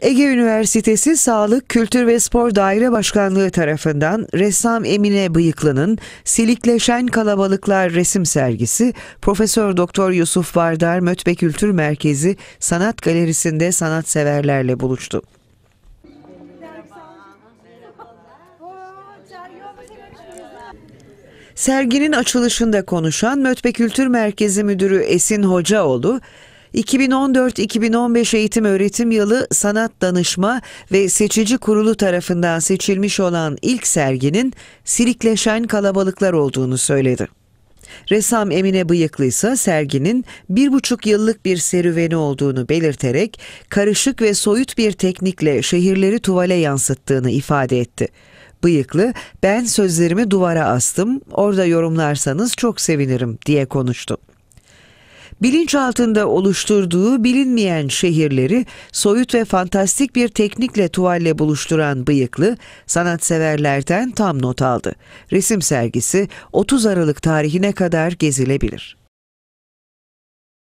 Ege Üniversitesi Sağlık, Kültür ve Spor Daire Başkanlığı tarafından ressam Emine Bıyıklı'nın Silikleşen Kalabalıklar resim sergisi Profesör Doktor Yusuf Vardar Mötbe Kültür Merkezi Sanat Galerisi'nde sanatseverlerle buluştu. Serginin açılışında konuşan Mötbe Kültür Merkezi Müdürü Esin Hocaoğlu, 2014-2015 eğitim öğretim yılı sanat danışma ve seçici kurulu tarafından seçilmiş olan ilk serginin silikleşen kalabalıklar olduğunu söyledi. Ressam Emine Bıyıklı ise serginin bir buçuk yıllık bir serüveni olduğunu belirterek karışık ve soyut bir teknikle şehirleri tuvale yansıttığını ifade etti. Bıyıklı, ben sözlerimi duvara astım, orada yorumlarsanız çok sevinirim diye konuştu bilinç altında oluşturduğu bilinmeyen şehirleri soyut ve fantastik bir teknikle tuvalle buluşturan bıyıklı sanatseverlerden tam not aldı. Resim sergisi 30 Aralık tarihine kadar gezilebilir.